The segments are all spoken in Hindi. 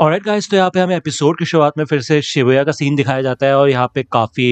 और राइट गाइस तो यहाँ पे हमें एपिसोड की शुरुआत में फिर से शिवया का सीन दिखाया जाता है और यहाँ पे काफ़ी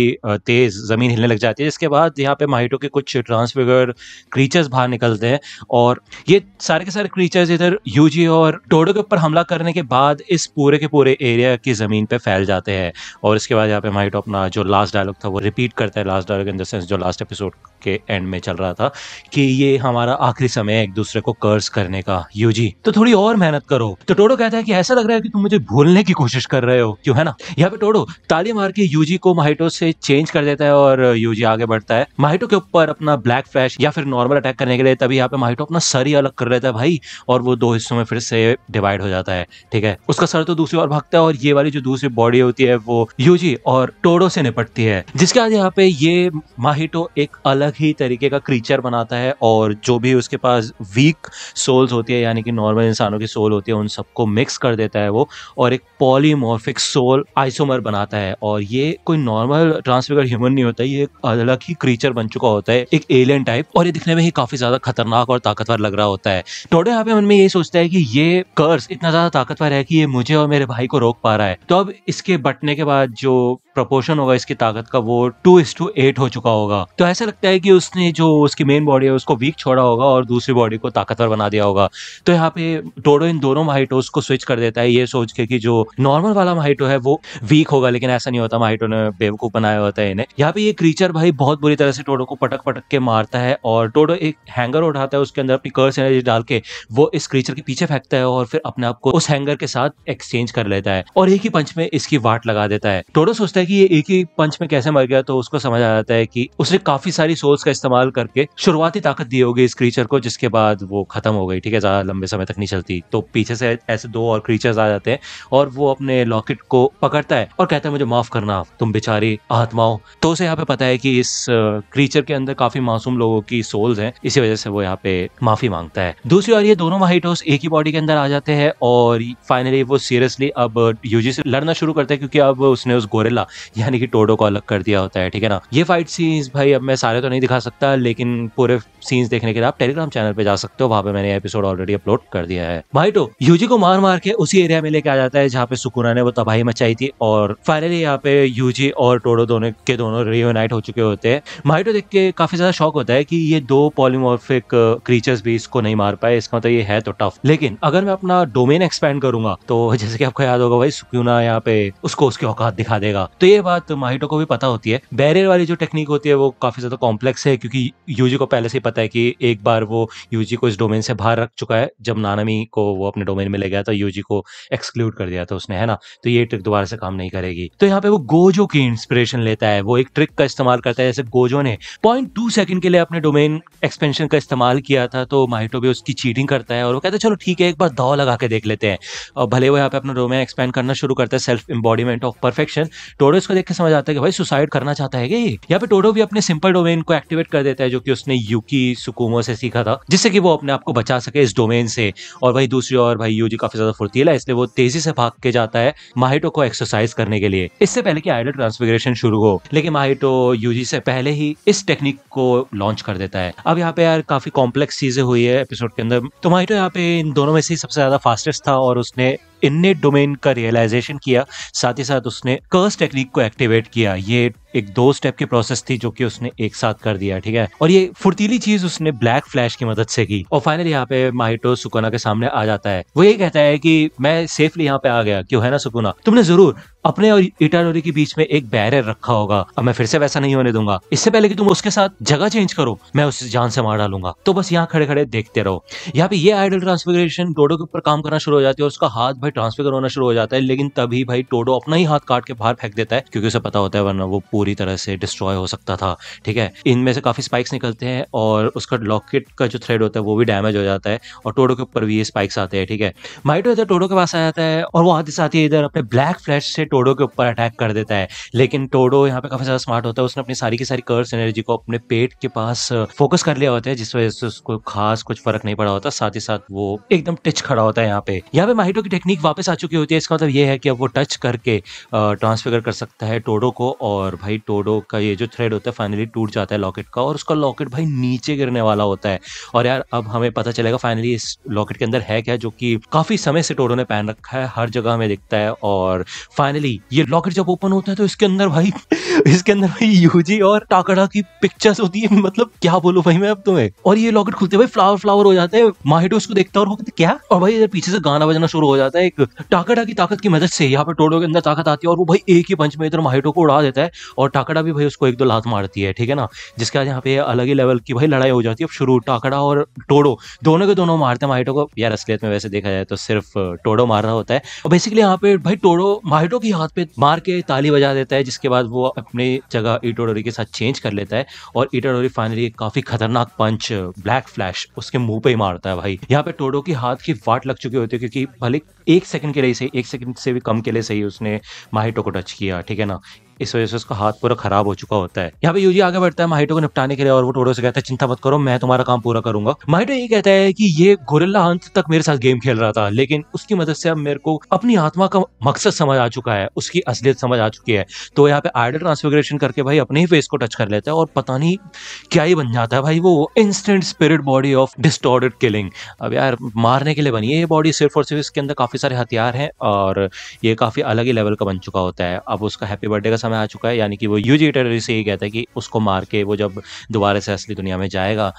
तेज़ ज़मीन हिलने लग जाती है जिसके बाद यहाँ पे माहिटो के कुछ ट्रांसफिगर क्रीचर्स बाहर निकलते हैं और ये सारे के सारे क्रीचर्स इधर यूजी और टोडो के ऊपर हमला करने के बाद इस पूरे के पूरे एरिया की ज़मीन पर फैल जाते हैं और इसके बाद यहाँ पे माहिटो अपना जो लास्ट डायलॉग था वो रिपीट करता है last dialogue in the sense जो लास्ट एपिसोड के एंड में चल रहा था कि ये हमारा आखिरी समय है एक दूसरे को कर्ज करने का यूजी तो थोड़ी और मेहनत करो तो टोडो कहता है कि ऐसा लग रहा है कि तुम मुझे भूलने की कोशिश कर रहे हो क्यों है ना यहाँ पे टोडो ताली मार के यूजी को माहिटो से चेंज कर देता है और यूजी आगे बढ़ता है माहिटो के ऊपर अपना ब्लैक फ्लैश या फिर नॉर्मल अटैक करने के लिए तभी यहाँ पे माहिटो अपना सर ही अलग कर लेता है भाई और वो दो हिस्सों में फिर से डिवाइड हो जाता है ठीक है उसका सर तो दूसरी ओर भागता है और ये वाली जो दूसरी बॉडी होती है वो यूजी और टोडो से निपटती है जिसके बाद यहाँ पे ये माहिटो एक अलग ही तरीके का क्रीचर बनाता है और जो भी उसके पास वीक सोल्स होती है यानी कि नॉर्मल इंसानों की सोल होती है उन सबको मिक्स कर देता है वो और एक पॉलीमॉर्फिक सोल आइसोमर बनाता है और ये कोई नॉर्मल ट्रांसफिगर ह्यूमन नहीं होता ये अलग ही क्रीचर बन चुका होता है एक एलियन टाइप और ये दिखने में ही काफी ज्यादा खतरनाक और ताकतवर लग रहा होता है टोडो यहाँ पे मन में ये सोचता है कि ये कर्स इतना ज्यादा ताकतवर है कि ये मुझे और मेरे भाई को रोक पा रहा है तो अब इसके बटने के बाद जो प्रपोर्शन होगा इसकी ताकत का वो टू इस टू एट हो चुका होगा तो ऐसा लगता है कि उसने जो उसकी मेन बॉडी है उसको वीक छोड़ा होगा और दूसरी बॉडी को ताकतवर बना दिया होगा तो यहाँ पे टोडो इन दोनों वाइटोस को स्विच कर देता है ये सोच के कि जो नॉर्मल वाला माइटो है वो वीक होगा लेकिन ऐसा नहीं होता माइटो ने बेवकूफ बनाया होता है इन्हें यहाँ पे ये क्रीचर भाई बहुत बुरी तरह से टोडो को पटक पटक के मारता है और टोडो एक हैंगर उठाता है उसके अंदर अपनी कर्स एनर्जी डाल के वो इस क्रीचर के पीछे फेंकता है और फिर अपने आप को उस हैंगर के साथ एक्सचेंज कर लेता है और एक ही पंच में इसकी वाट लगा देता है टोडो सोचता है कि ये एक ही पंच में कैसे मर गया तो उसको समझ आ जाता है कि उसने काफी सारी सोल्स का इस्तेमाल करके शुरुआती ताकत दी होगी इस क्रीचर को जिसके बाद वो खत्म हो गई ठीक है ज्यादा लंबे समय तक नहीं चलती तो पीछे से ऐसे दो और क्रीचर्स आ जाते जाते हैं और वो अपने लॉकेट को पकड़ता है और कहता है मुझे माफ करना तुम बेचारी आत्माओं तो उसे यहाँ पे पता है कि इस क्रीचर के अंदर काफी मासूम लोगों की सोल्स हैं इसी वजह से वो यहाँ पे माफी मांगता है दूसरी और ये दोनों वाइट हाउस एक ही बॉडी के अंदर आ जाते हैं और फाइनली वो सीरियसली अब यूजी से लड़ना शुरू करते हैं क्योंकि अब उसने उस गोरेला यानी कि टोडो को अलग कर दिया होता है ठीक है ना ये फाइट सीन्स भाई अब मैं सारे तो नहीं दिखा सकता लेकिन पूरे सीन्स देखने के लिए आप टेलीग्राम चैनल पे जा सकते हो वहां पे मैंने एपिसोड ऑलरेडी अपलोड कर दिया है भाई तो यूजी को मार मार के उसी एरिया में लेके आ जाता है जहाँ पे सुकुना ने वो तबाही मचाई थी और फाइनली यहाँ पे यूजी और टोडो दोनों के दोनों रियोनाइट हो चुके होते हैं माइटो देख के काफी ज्यादा शौक होता है कि ये दो पॉलीमॉर्फिक क्रीचर्स uh, भी इसको नहीं मार पाए इसका मतलब ये है तो टफ लेकिन अगर मैं अपना डोमेन एक्सपेंड करूंगा तो जैसे कि आपको याद होगा भाई सुकुना यहाँ पे उसको उसकी औकात दिखा देगा तो ये बात माइटो को भी पता होती है बैरियर वाली जो टेक्निक होती है वो काफी ज्यादा कॉम्प्लेक्स है क्योंकि यूजी को पहले से पता है कि एक बार वो यूजी को इस डोमेन से बाहर रख चुका है जब नानामी को वो अपने डोमेन में ले गया था यूजी को एक्सक्लूड कर दिया था उसने है ना तो ये ट्रिक दोबारा से काम नहीं करेगी तो यहाँ पे वो गोजो की इंस्पिरेशन लेता है वो एक ट्रिक का इस्तेमाल करता है जैसे गोजो ने पॉइंट टू सेकंड के लिए अपने डोमेन एक्सपेंशन का इस्तेमाल किया था तो माइटो भी उसकी चीटिंग करता है और वो कहता है चलो ठीक है एक बार दौ लगा के देख लेते हैं और भले वो यहाँ पे अपना डोमेन एक्सपेंड करना शुरू करता है सेल्फ इम्बॉडीमेंट ऑफ परफेक्शन टोडो इसको देख के समझ आता है कि भाई सुसाइड करना चाहता है कि यहाँ पे टोडो भी अपने सिंपल डोमेन को एक्टिवेट कर देता है जो कि उसने यूकी सुकूमो से सीखा था जिससे कि वो अपने आप को बचा सके इस डोमेन से और भाई दूसरी और भाई यूजी काफी ज्यादा फुर्तीला है इसलिए वो तेजी से भाग के जाता है माहिटो को एक्सरसाइज करने के लिए इससे पहले की आइडल ट्रांसफिगरेशन शुरू हो लेकिन माहिटो यूजी से पहले ही इस टेक्निक को लॉन्च कर देता है अब यहाँ पे यार काफी कॉम्प्लेक्स चीजें हुई है एपिसोड के अंदर तो माहिटो यहाँ पे इन दोनों में से सबसे ज्यादा फास्टेस्ट था और उसने इननेट डोमेन का रियलाइजेशन किया साथ ही साथ उसने कर्स टेक्निक को एक्टिवेट किया ये एक दो स्टेप की प्रोसेस थी जो कि उसने एक साथ कर दिया ठीक है और ये फुर्तीली चीज उसने ब्लैक फ्लैश की मदद से की और फाइनली यहाँ पे माहिटो सुकुना के सामने आ जाता है वो ये कहता है कि मैं सेफली यहाँ पे आ गया क्यों है ना सुकुना तुमने जरूर अपने और इटानोरी के बीच में एक बैरियर रखा होगा अब मैं फिर से वैसा नहीं होने दूंगा इससे पहले कि तुम उसके साथ जगह चेंज करो मैं उसे जान से मार डालूंगा तो बस यहाँ खड़े खड़े देखते रहो यहाँ पे ये आइडल ट्रांसफिगरेशन टोडो के ऊपर काम करना शुरू हो जाती है और उसका हाथ भाई ट्रांसफिगर होना शुरू हो जाता है लेकिन तभी भाई टोडो अपना ही हाथ काट के बाहर फेंक देता है क्योंकि उसे पता होता है वरना वो पूरी तरह से डिस्ट्रॉय हो सकता था ठीक है इनमें से काफी स्पाइक्स निकलते हैं और उसका लॉकेट का जो थ्रेड होता है वो भी डैमेज हो जाता है और टोडो के ऊपर भी ये स्पाइक्स आते हैं ठीक है माइटो इधर टोडो के पास आ जाता है और वो आते साथ ही इधर अपने ब्लैक फ्लैश से टोडो के ऊपर अटैक कर देता है लेकिन टोडो यहाँ पे काफी ज्यादा स्मार्ट होता है उसने अपनी सारी की सारी कर्स एनर्जी को अपने पेट के पास फोकस कर लिया होता है जिस वजह से उसको खास कुछ फर्क नहीं पड़ा होता साथ ही साथ वो एकदम टच खड़ा होता है यहाँ पे यहाँ पे माहिटो की टेक्निक वापस आ चुकी होती है इसका मतलब ये है कि अब वो टच करके ट्रांसफिगर कर सकता है टोडो को और भाई टोडो का ये जो थ्रेड होता है फाइनली टूट जाता है लॉकेट का और उसका लॉकेट भाई नीचे गिरने वाला होता है और यार अब हमें पता चलेगा फाइनली इस लॉकेट के अंदर है क्या जो कि काफी समय से टोडो ने पहन रखा है हर जगह हमें दिखता है और फाइनली वाली ये लॉकर जब ओपन होता है तो इसके अंदर भाई इसके अंदर भाई यूजी और टाकड़ा की पिक्चर्स होती है मतलब क्या बोलो भाई मैं अब तुम्हें और ये लॉकेट खुलते भाई फ्लावर फ्लावर हो जाते हैं माहिटो उसको देखता और वो क्या और भाई इधर पीछे से गाना बजाना शुरू हो जाता है एक टाकड़ा की ताकत की मदद से यहाँ पे टोडो के अंदर ताकत आती है और वो भाई एक ही पंच में इधर माहिटो को उड़ा देता है और टाकड़ा भी भाई उसको एक दो लात मारती है ठीक है ना जिसके बाद यहाँ पे अलग ही लेवल की भाई लड़ाई हो जाती है अब शुरू टाकड़ा और टोडो दोनों के दोनों मारते हैं माहिटो को यार असलियत में वैसे देखा जाए तो सिर्फ टोडो मार रहा होता है और बेसिकली यहाँ पे भाई टोडो माहिटो ही हाथ पे मार के ताली बजा देता है जिसके बाद वो अपनी जगह ईटोडोरी के साथ चेंज कर लेता है और ईटोडोरी फाइनली काफी खतरनाक पंच ब्लैक फ्लैश उसके मुंह पे ही मारता है भाई यहाँ पे टोडो की हाथ की वाट लग चुकी होती है क्योंकि भले एक सेकंड के लिए सही एक सेकंड से भी कम के लिए सही उसने माहिटो को टच किया ठीक है ना इस वजह से उसका हाथ पूरा खराब हो चुका होता है यहाँ पे यूजी आगे बढ़ता है माइटो को निपटाने के लिए और वो टोडो से कहता है चिंता मत करो मैं तुम्हारा काम पूरा करूंगा माइटो ये कहता है कि ये गोरिल्ला अंत तक मेरे साथ गेम खेल रहा था लेकिन उसकी मदद से अब मेरे को अपनी आत्मा का मकसद समझ आ चुका है उसकी असलियत समझ आ चुकी है तो यहाँ पे आइडल ट्रांसफिग्रेशन करके भाई अपने ही फेस को टच कर लेता है और पता नहीं क्या ही बन जाता है भाई वो instant spirit body of distorted killing अब यार मारने के लिए बनी है ये बॉडी सिर्फ और सिर्फ इसके अंदर काफी सारे हथियार हैं और ये काफी अलग ही लेवल का बन चुका होता है अब उसका हैप्पी बर्थडे का समय आ चुका है यानी कि वो यूजी टेलरी से यही कहता है कि उसको मार के वो जब दोबारा से असली दुनिया में जाएगा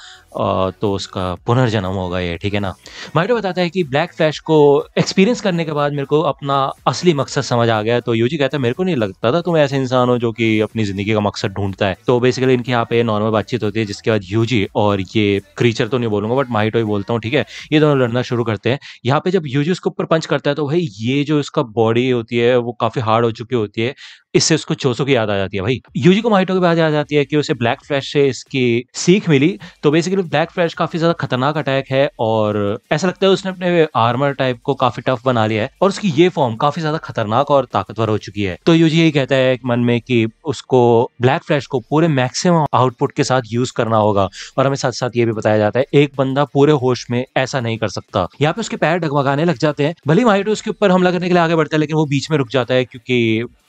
तो उसका पुनर्जन्म होगा ये ठीक है ना माइटो बताता है कि ब्लैक फ्लैश को एक्सपीरियंस करने के बाद मेरे को अपना असली मकसद समझ आ गया तो यूजी कहता है मेरे को नहीं लगता था तुम ऐसे इंसान हो जो कि अपनी ज़िंदगी का मकसद ढूंढता है तो बेसिकली इनके यहाँ पे नॉर्मल बातचीत होती है जिसके बाद यूजी और ये क्रीचर तो नहीं बोलूंगा बट माइटो ही बोलता हूँ ठीक है ये दोनों लड़ना शुरू करते हैं यहाँ पे जब यूजी उसके ऊपर पंच करता है तो भाई ये जो इसका बॉडी होती है वो काफ़ी हार्ड हो चुकी होती है इससे उसको चोसो की याद आ जाती है भाई यूजी को माइटो की याद आ जाती है कि उसे ब्लैक फ्लैश से इसकी सीख मिली तो बेसिकली ब्लैक फ्लैश काफी ज्यादा खतरनाक अटैक है और ऐसा लगता है उसने अपने आर्मर टाइप को काफी टफ बना लिया है और उसकी ये फॉर्म काफी ज्यादा खतरनाक और ताकतवर हो चुकी है तो यूजी यही कहता है मन में कि उसको ब्लैक फ्लैश को पूरे मैक्सिमम आउटपुट के साथ यूज करना होगा और हमें साथ साथ ये भी बताया जाता है एक बंदा पूरे होश में ऐसा नहीं कर सकता यहाँ पे उसके पैर डगमगाने लग जाते हैं भले माइटो उसके ऊपर हमला करने के लिए आगे बढ़ता है लेकिन वो बीच में रुक जाता है क्योंकि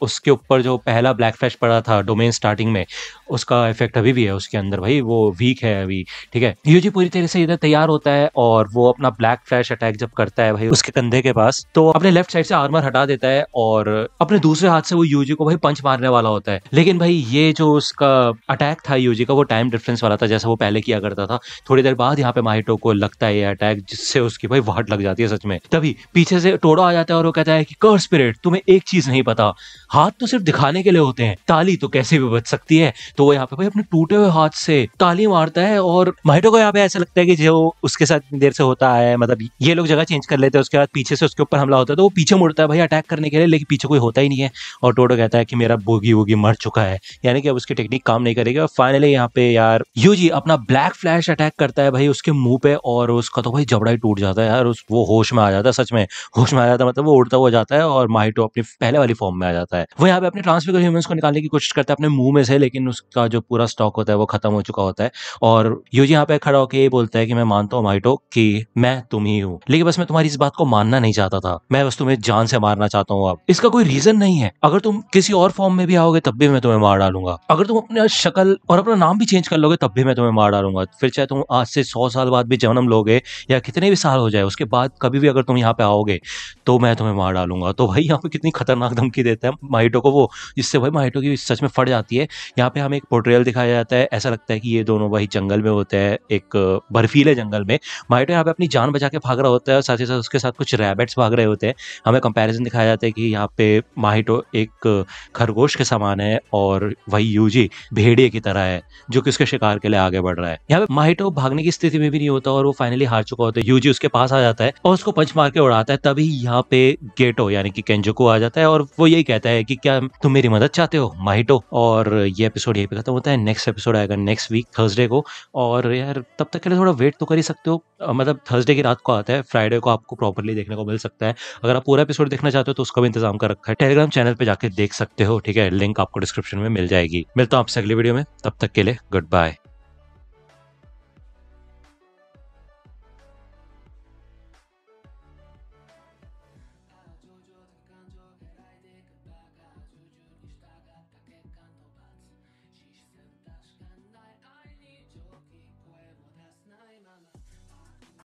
उसके ऊपर ऊपर जो पहला ब्लैक फ्लैश पड़ा था डोमेन स्टार्टिंग में उसका इफेक्ट अभी भी है उसके अंदर भाई वो वीक है अभी ठीक है यूजी पूरी तरह से इधर तैयार होता है और वो अपना ब्लैक फ्लैश अटैक जब करता है भाई उसके कंधे के पास तो अपने लेफ्ट साइड से आर्मर हटा देता है और अपने दूसरे हाथ से वो यूजी को भाई पंच मारने वाला होता है लेकिन भाई ये जो उसका अटैक था यूजी का वो टाइम डिफरेंस वाला था जैसा वो पहले किया करता था थोड़ी देर बाद यहाँ पे माहिटो को लगता है ये अटैक जिससे उसकी भाई वाहट लग जाती है सच में तभी पीछे से टोड़ा आ जाता है और वो कहता है कि कर स्पिरिट तुम्हें एक चीज नहीं पता हाथ तो सिर्फ दिखाने के लिए होते हैं ताली तो कैसे भी बच सकती है तो वो यहाँ पे भाई अपने टूटे हुए हाथ से ताली मारता है और माहिटो को यहाँ पे ऐसा लगता है कि जो उसके साथ देर से होता है मतलब ये लोग जगह चेंज कर लेते हैं उसके बाद पीछे से उसके ऊपर हमला होता है तो वो पीछे मुड़ता है भाई अटैक करने के लिए लेकिन पीछे कोई होता ही नहीं है और टोटो कहता है कि मेरा बोगी वोगी मर चुका है यानी कि अब उसकी टेक्निक काम नहीं करेगी और फाइनली यहाँ पे यार यू जी अपना ब्लैक फ्लैश अटैक करता है भाई उसके मुंह पे और उसका तो भाई जबड़ा ही टूट जाता है यार उस वो होश में आ जाता है सच में होश में आ जाता है मतलब वो उड़ता हुआ जाता है और माहिटो अपनी पहले वाली फॉर्म में आ जाता है वो यहाँ पे अपने ट्रांसफिगर ह्यूमंस को निकालने की कोशिश करता है अपने मुंह में से लेकिन उस का जो पूरा स्टॉक होता है वो खत्म हो चुका होता है और यूजी यहाँ पे खड़ा होकर ये बोलता है कि मैं मानता हूँ माइटो कि मैं तुम ही हूँ लेकिन बस मैं तुम्हारी इस बात को मानना नहीं चाहता था मैं बस तुम्हें जान से मारना चाहता हूँ अब इसका कोई रीजन नहीं है अगर तुम किसी और फॉर्म में भी आओगे तब भी मैं तुम्हें मार डालूंगा अगर तुम अपने शक्ल और अपना नाम भी चेंज कर लोगे तब भी मैं तुम्हें मार डालूंगा फिर चाहे तुम आज से सौ साल बाद भी जन्म लोगे या कितने भी साल हो जाए उसके बाद कभी भी अगर तुम यहाँ पे आओगे तो मैं तुम्हें मार डालूंगा तो भाई यहाँ पे कितनी खतरनाक धमकी देता है माइटो को वो जिससे भाई माइटो की सच में फट जाती है यहाँ पे हमें एक पोर्ट्रेयल दिखाया जाता है ऐसा लगता है कि ये दोनों भाई जंगल में होते हैं एक बर्फीले जंगल में माइटो यहाँ पे अपनी जान बचा के भाग रहा होता है और साथ ही साथ उसके साथ कुछ रैबिट्स भाग रहे होते हैं हमें कंपैरिजन दिखाया जाता है कि यहाँ पे माइटो एक खरगोश के समान है और वही यूजी भेड़िए की तरह है जो कि उसके शिकार के लिए आगे बढ़ रहा है यहाँ पे माइटो भागने की स्थिति में भी नहीं होता और वो फाइनली हार चुका होता है यूजी उसके पास आ जाता है और उसको पंच मार के उड़ाता है तभी यहाँ पे गेटो यानी कि केंजोको आ जाता है और वो यही कहता है कि क्या तुम मेरी मदद चाहते हो माइटो और ये एपिसोड यही पे ख़त्म होता है नेक्स्ट एपिसोड आएगा नेक्स्ट वीक थर्सडे को और यार तब तक के लिए थोड़ा वेट तो कर ही सकते हो मतलब थर्सडे की रात को आता है फ्राइडे को आपको प्रॉपरली देखने को मिल सकता है अगर आप पूरा एपिसोड देखना चाहते हो तो उसका भी इंतजाम कर रखा है टेलीग्राम चैनल पर जाकर देख सकते हो ठीक है लिंक आपको डिस्क्रिप्शन में मिल जाएगी मिलता हूँ आपसे अगली वीडियो में तब तक के लिए गुड बाय